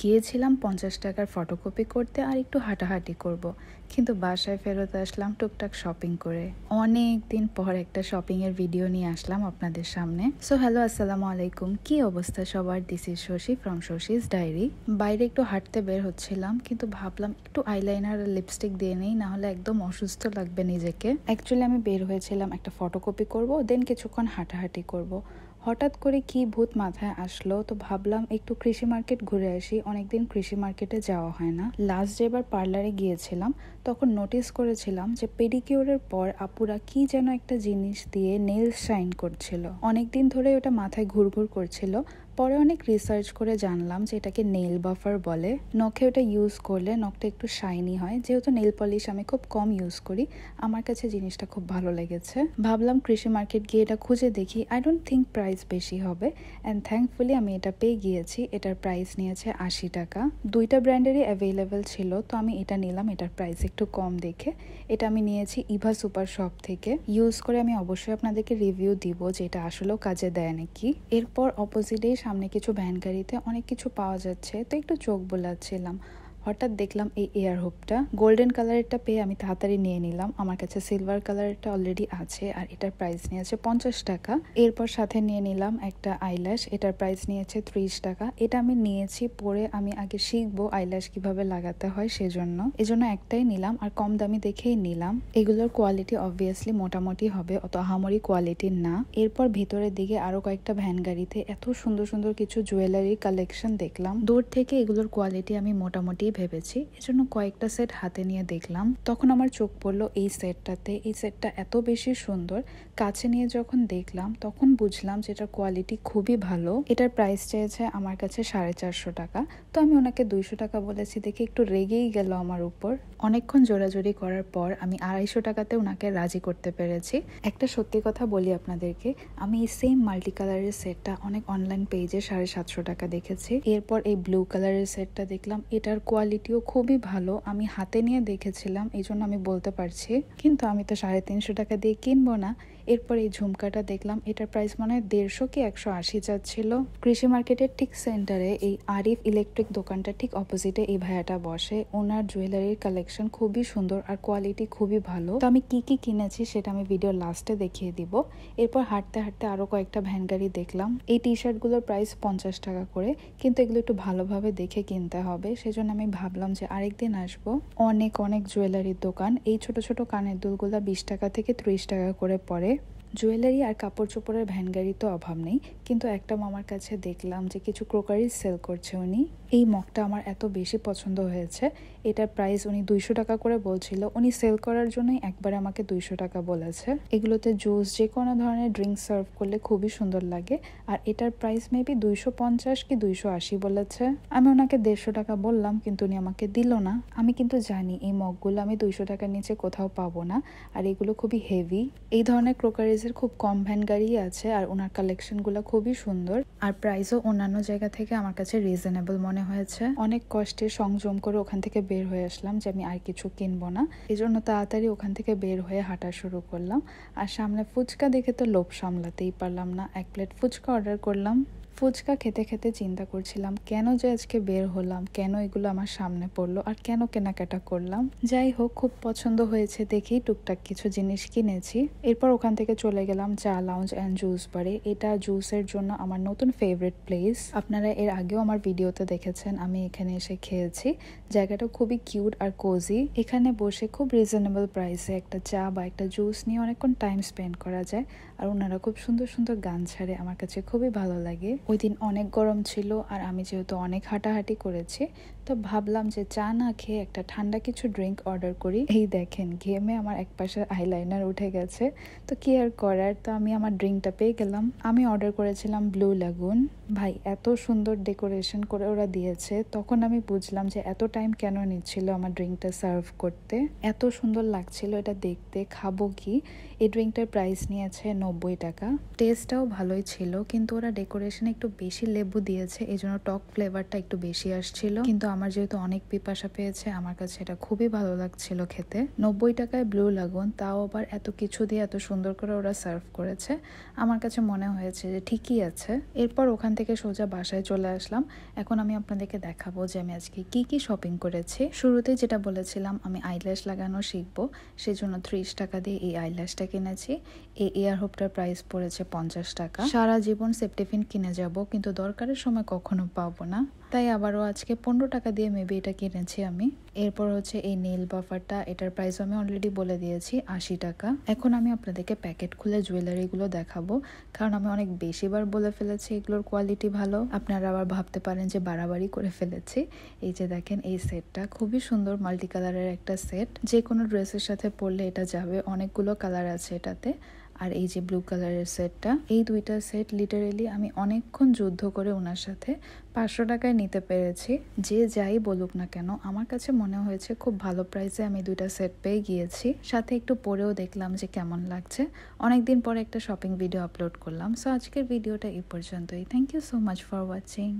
গিয়েছিলাম পঞ্চাশ টাকার ফটোকপি করতে আর একটু হাঁটাহাঁটি করব। কিন্তু বাসায় ফেরত আসলাম টুকটাক শপিং করে অনেক দিন পর একটা শপিংয়ের ভিডিও নিয়ে আসলাম আপনাদের সামনে সো হ্যালো আসসালামু আলাইকুম কি অবস্থা সবার this is Shashi from Shashi's diary বাইরে একটু হাঁটতে বের হচ্ছিলাম কিন্তু ভাবলাম একটু আইলাইনার আর লিপস্টিক দিয়ে নেই নাহলে একদম অসুস্থ লাগবে নিজেকে অ্যাকচুয়ালি আমি বের হয়েছিলাম একটা ফটোকপি করব দেন কিছুক্ষণ হাঁটাহাঁটি করব হঠাৎ করে কি ভূত মাথায় আসলো তো ভাবলাম একটু কৃষি মার্কেট ঘুরে আসি অনেকদিন কৃষি মার্কেটে যাওয়া হয় না লাস্ট যেবার পার্লারে গিয়েছিলাম তখন নোটিস করেছিলাম যে পেডিকিউরের পর আপুরা কি যেন একটা জিনিস দিয়ে নেল শাইন করছিল অনেকদিন ধরে ওটা মাথায় ঘুরঘুর করছিল পরে অনেক রিসার্চ করে জানলাম যে এটাকে নেল বাফার বলে নখে ওটা ইউজ করলে নখটা একটু শাইনি হয় যেহেতু নেল পলিশ আমি খুব কম ইউজ করি আমার কাছে জিনিসটা খুব ভালো লেগেছে ভাবলাম কৃষি মার্কেট গিয়ে এটা খুঁজে দেখি আই ডোন্ট থিঙ্ক প্রাইস বেশি হবে অ্যান্ড থ্যাঙ্কফুলি আমি এটা পেয়ে গিয়েছি এটার প্রাইস নিয়েছে আশি টাকা দুইটা ব্র্যান্ডেরই অ্যাভেলেবেল ছিল তো আমি এটা নিলাম এটার প্রাইস একটু কম দেখে এটা আমি নিয়েছি ইভা সুপার শপ থেকে ইউজ করে আমি অবশ্যই আপনাদেরকে রিভিউ দিব যে এটা আসলেও কাজে দেয় নাকি এরপর অপোজিটেই সামনে কিছু ভ্যান গাড়িতে অনেক কিছু পাওয়া যাচ্ছে তো একটু চোখ বোলাচ্ছিলাম হঠাৎ দেখলাম এই এয়ার হোপটা গোল্ডেন কালারেরটা পেয়ে আমি তাড়াতাড়ি নিয়ে নিলাম আমার কাছে সিলভার কালারেরটা অলরেডি আছে আর এটার প্রাইস নিয়েছে পঞ্চাশ টাকা এরপর সাথে নিয়ে নিলাম একটা আইল্যাশ এটার প্রাইস নিয়েছে ত্রিশ টাকা এটা আমি নিয়েছি পরে আমি আগে শিখবো আইল্যাশ কিভাবে লাগাতে হয় সেজন্য এজন্য একটাই নিলাম আর কম দামি দেখেই নিলাম এগুলোর কোয়ালিটি অবভিয়াসলি মোটামুটি হবে অত আহামরি কোয়ালিটির না এরপর ভিতরের দিকে আরো কয়েকটা ভ্যান গাড়িতে এত সুন্দর সুন্দর কিছু জুয়েলারি কালেকশন দেখলাম দূর থেকে এগুলোর কোয়ালিটি আমি মোটামুটি ভেবেছি এজন্য কয়েকটা সেট হাতে নিয়ে দেখলাম তখন আমার চোখ পড়লো এই সেটটাতে এই সেটটা এত বেশি সুন্দর কাছে নিয়ে যখন দেখলাম তখন বুঝলাম যে এটার কোয়ালিটি খুবই ভালো এটার প্রাইস চেয়েছে আমার কাছে সাড়ে চারশো টাকা তো আমি ওনাকে দুইশো টাকা বলেছি দেখে একটু রেগেই গেল আমার উপর অনেকক্ষণ জোরাজোরি করার পর আমি আড়াইশো টাকাতে ওনাকে রাজি করতে পেরেছি একটা সত্যি কথা বলি আপনাদেরকে আমি এই সেম মাল্টি কালারের সেটটা অনেক অনলাইন পেজে সাড়ে সাতশো টাকা দেখেছি এরপর এই ব্লু কালারের সেটটা দেখলাম এটার কোয়ালিটি কোয়ালিটিও খুবই ভালো আমি হাতে নিয়ে দেখেছিলাম এই জন্য আমি বলতে পারছি কিন্তু আমি তো সাড়ে তিনশো টাকা দিয়ে কিনবো না এরপর এই ঝুমকাটা দেখলাম এটার প্রাইস মনে হয় দেড়শো কি একশো আশি যাচ্ছিল কৃষি মার্কেটের ঠিক সেন্টারে এই আরিফ ইলেকট্রিক দোকানটা ঠিক অপোজিটে এই ভাইয়াটা বসে ওনার জুয়েলারির কালেকশন খুবই সুন্দর আর কোয়ালিটি খুবই ভালো তো আমি কি কি কিনেছি সেটা আমি ভিডিও লাস্টে দেখিয়ে দিব এরপর হাঁটতে হাঁটতে আরও কয়েকটা ভ্যান গাড়ি দেখলাম এই টি শার্টগুলোর প্রাইস পঞ্চাশ টাকা করে কিন্তু এগুলো একটু ভালোভাবে দেখে কিনতে হবে সেজন্য আমি ভাবলাম যে আরেকদিন আসবো অনেক অনেক জুয়েলারির দোকান এই ছোট ছোট কানের দুলগুলা বিশ টাকা থেকে ত্রিশ টাকা করে পড়ে জুয়েলারি আর কাপড় চোপড়ের ভ্যানগাড়ি তো অভাব নেই কিন্তু একটা মামার কাছে দেখলাম যে কিছু ক্রোকারিজ সেল করছে উনি এই মগটা আমার এত বেশি পছন্দ হয়েছে এটার প্রাইস উনি দুইশো টাকা করে বলছিল উনি সেল করার জন্যই একবার আমাকে দুইশো টাকা বলেছে এগুলোতে জুস যে কোনো ধরনের ড্রিঙ্ক সার্ভ করলে খুবই সুন্দর লাগে আর এটার প্রাইস মেবি দুইশো পঞ্চাশ কি দুইশো আশি বলেছে আমি ওনাকে দেড়শো টাকা বললাম কিন্তু উনি আমাকে দিল না আমি কিন্তু জানি এই মগগুলো আমি দুইশো টাকার নিচে কোথাও পাবো না আর এগুলো খুবই হেভি এই ধরনের ক্রোকারিজ সার্ভিসের খুব কম ভ্যান গাড়িই আছে আর ওনার কালেকশনগুলো খুবই সুন্দর আর প্রাইসও অন্যান্য জায়গা থেকে আমার কাছে রিজনেবল মনে হয়েছে অনেক কষ্টে সংযম করে ওখান থেকে বের হয়ে আসলাম যে আমি আর কিছু কিনবো না এই জন্য তাড়াতাড়ি ওখান থেকে বের হয়ে হাঁটা শুরু করলাম আর সামনে ফুচকা দেখে তো লোভ সামলাতেই পারলাম না এক প্লেট ফুচকা অর্ডার করলাম ফুচকা খেতে খেতে চিন্তা করছিলাম কেন যে আজকে বের হলাম কেন এগুলো আমার সামনে পড়লো আর কেন কেনাকাটা করলাম যাই হোক খুব পছন্দ হয়েছে দেখি টুকটাক কিছু জিনিস কিনেছি এরপর ওখান থেকে চলে গেলাম চা লাউঞ্জ অ্যান্ড জুস বারে এটা জুসের জন্য আমার নতুন ফেভারিট প্লেস আপনারা এর আগেও আমার ভিডিওতে দেখেছেন আমি এখানে এসে খেয়েছি জায়গাটা খুবই কিউট আর কোজি এখানে বসে খুব রিজনেবল প্রাইসে একটা চা বা একটা জুস নিয়ে অনেকক্ষণ টাইম স্পেন্ড করা যায় আর ওনারা খুব সুন্দর সুন্দর গান ছাড়ে আমার কাছে খুবই ভালো লাগে ওই দিন অনেক গরম ছিল আর আমি যেহেতু অনেক হাঁটাহাঁটি করেছি তো ভাবলাম যে চা না খেয়ে একটা ঠান্ডা কিছু ড্রিঙ্ক অর্ডার করি এই দেখেন ঘেমে আমার এক পাশে আইলাইনার উঠে গেছে তো কি আর করার তো আমি আমার ড্রিঙ্কটা পেয়ে গেলাম আমি অর্ডার করেছিলাম ব্লু লাগুন ভাই এত সুন্দর ডেকোরেশন করে ওরা দিয়েছে তখন আমি বুঝলাম যে এত টাইম কেন নিচ্ছিল আমার ড্রিঙ্কটা সার্ভ করতে এত সুন্দর লাগছিল এটা দেখতে খাবো কি এই ড্রিঙ্কটার প্রাইস নিয়েছে নব্বই টাকা টেস্টটাও ভালোই ছিল কিন্তু ওরা ডেকোরেশনে একটু বেশি লেবু দিয়েছে এই জন্য টক ফ্লেভারটা একটু বেশি আসছিল কিন্তু আমার যেহেতু অনেক পিপাসা পেয়েছে আমার কাছে এটা খুবই ভালো লাগছিল খেতে নব্বই টাকায় ব্লু লাগুন তাও আবার এত কিছু দিয়ে এত সুন্দর করে ওরা সার্ভ করেছে আমার কাছে মনে হয়েছে যে ঠিকই আছে এরপর ওখান থেকে সোজা বাসায় চলে আসলাম এখন আমি আপনাদেরকে দেখাবো যে আমি আজকে কি কি শপিং করেছি শুরুতে যেটা বলেছিলাম আমি আইল্যাশ লাগানো শিখবো সেই জন্য ত্রিশ টাকা দিয়ে এই আইল্যাশটা কিনেছি এই এয়ার হোপটার প্রাইস পড়েছে পঞ্চাশ টাকা সারা জীবন সেফটিফিন কিনে যাব কিন্তু দরকারের সময় কখনো পাবো না তাই আবারও আজকে পনেরো টাকা দিয়ে মেবি এটা কিনেছি আমি এরপর হচ্ছে এই নীল বাফারটা এটার প্রাইসও আমি অলরেডি বলে দিয়েছি আশি টাকা এখন আমি আপনাদেরকে প্যাকেট খুলে জুয়েলারিগুলো দেখাবো কারণ আমি অনেক বেশিবার বলে ফেলেছি এগুলোর কোয়ালিটি ভালো আপনারা আবার ভাবতে পারেন যে বাড়াবাড়ি করে ফেলেছি এই যে দেখেন এই সেটটা খুবই সুন্দর মাল্টি কালারের একটা সেট যে কোনো ড্রেসের সাথে পরলে এটা যাবে অনেকগুলো কালার আছে এটাতে আর এই যে ব্লু কালারের সেটটা এই দুইটা সেট লিটারেলি আমি অনেকক্ষণ যুদ্ধ করে ওনার সাথে পাঁচশো টাকায় নিতে পেরেছি যে যাই বলুক না কেন আমার কাছে মনে হয়েছে খুব ভালো প্রাইসে আমি দুইটা সেট পেয়ে গিয়েছি সাথে একটু পরেও দেখলাম যে কেমন লাগছে অনেকদিন পরে একটা শপিং ভিডিও আপলোড করলাম সো আজকের ভিডিওটা এই পর্যন্তই thank you so much for watching